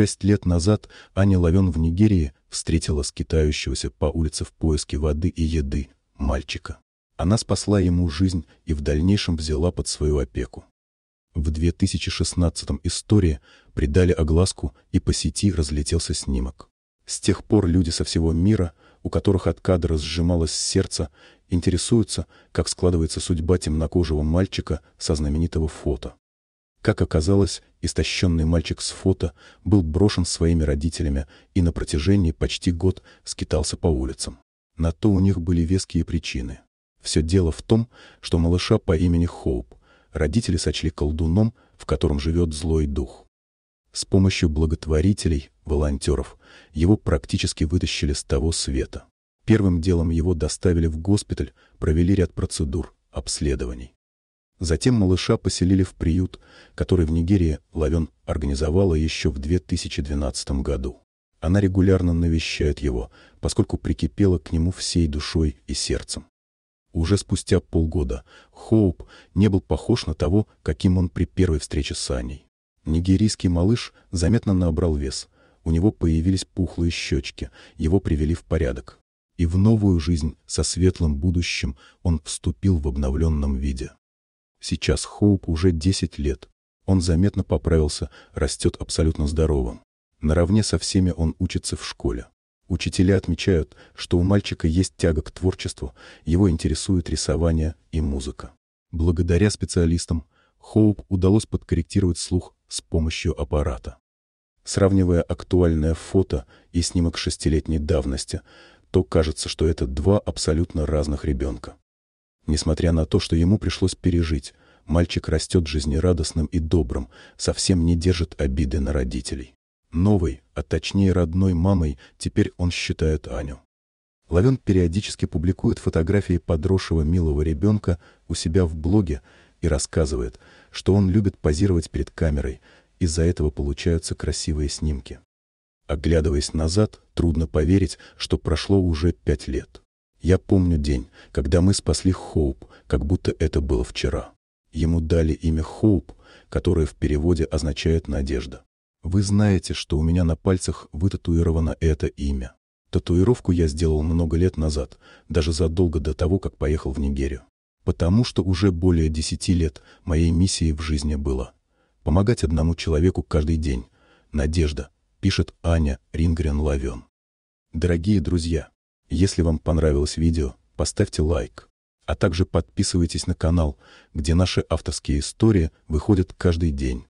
Шесть лет назад Аня Лавен в Нигерии встретила скитающегося по улице в поиске воды и еды мальчика. Она спасла ему жизнь и в дальнейшем взяла под свою опеку. В 2016-м истории придали огласку и по сети разлетелся снимок. С тех пор люди со всего мира, у которых от кадра сжималось сердце, интересуются, как складывается судьба темнокожего мальчика со знаменитого фото. Как оказалось, истощенный мальчик с фото был брошен своими родителями и на протяжении почти год скитался по улицам. На то у них были веские причины. Все дело в том, что малыша по имени Хоуп родители сочли колдуном, в котором живет злой дух. С помощью благотворителей, волонтеров, его практически вытащили с того света. Первым делом его доставили в госпиталь, провели ряд процедур, обследований. Затем малыша поселили в приют, который в Нигерии Лавен организовала еще в 2012 году. Она регулярно навещает его, поскольку прикипела к нему всей душой и сердцем. Уже спустя полгода Хоуп не был похож на того, каким он при первой встрече с Аней. Нигерийский малыш заметно набрал вес, у него появились пухлые щечки, его привели в порядок. И в новую жизнь со светлым будущим он вступил в обновленном виде. Сейчас Хоуп уже 10 лет. Он заметно поправился, растет абсолютно здоровым. Наравне со всеми он учится в школе. Учителя отмечают, что у мальчика есть тяга к творчеству, его интересует рисование и музыка. Благодаря специалистам Хоуп удалось подкорректировать слух с помощью аппарата. Сравнивая актуальное фото и снимок шестилетней давности, то кажется, что это два абсолютно разных ребенка. Несмотря на то, что ему пришлось пережить, мальчик растет жизнерадостным и добрым, совсем не держит обиды на родителей. Новой, а точнее родной мамой, теперь он считает Аню. Лавен периодически публикует фотографии подросшего милого ребенка у себя в блоге и рассказывает, что он любит позировать перед камерой, из-за этого получаются красивые снимки. Оглядываясь назад, трудно поверить, что прошло уже пять лет. Я помню день, когда мы спасли Хоуп, как будто это было вчера. Ему дали имя Хоуп, которое в переводе означает «надежда». Вы знаете, что у меня на пальцах вытатуировано это имя. Татуировку я сделал много лет назад, даже задолго до того, как поехал в Нигерию. Потому что уже более десяти лет моей миссией в жизни было. Помогать одному человеку каждый день. Надежда, пишет Аня Рингрен-Лавен. Дорогие друзья, если вам понравилось видео, поставьте лайк, а также подписывайтесь на канал, где наши авторские истории выходят каждый день.